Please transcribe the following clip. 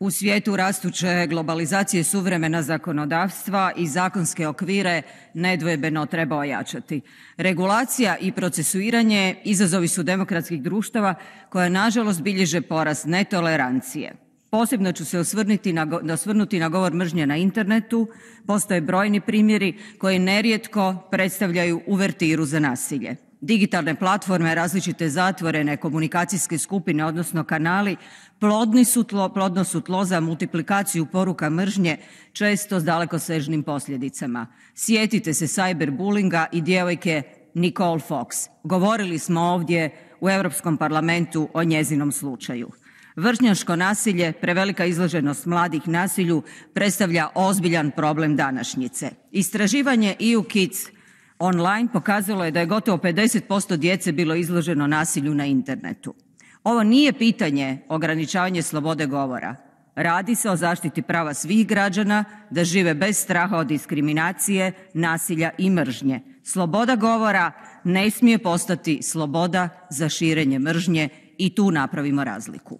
U svijetu rastuće globalizacije suvremena zakonodavstva i zakonske okvire nedvojbeno treba ojačati. Regulacija i procesuiranje izazovi su demokratskih društava koja nažalost bilježe porast netolerancije. Posebno ću se osvrnuti na, govor mržnje na internetu. Postoje brojni primjeri koji nerijetko predstavljaju uvertiru za nasilje. Digitalne platforme, različite zatvorene komunikacijske skupine, odnosno kanali, plodni su tlo, plodno su tlo za multiplikaciju poruka mržnje, često s dalekosežnim posljedicama. Sjetite se cyberbullinga i djevojke Nicole Fox. Govorili smo ovdje u Europskom parlamentu o njezinom slučaju. Vršnjaško nasilje, prevelika izloženost mladih nasilju predstavlja ozbiljan problem današnjice. Istraživanje EU Kids online pokazalo je da je gotovo 50% djece bilo izloženo nasilju na internetu. Ovo nije pitanje ograničavanje slobode govora. Radi se o zaštiti prava svih građana da žive bez straha od diskriminacije, nasilja i mržnje. Sloboda govora ne smije postati sloboda za širenje mržnje i tu napravimo razliku.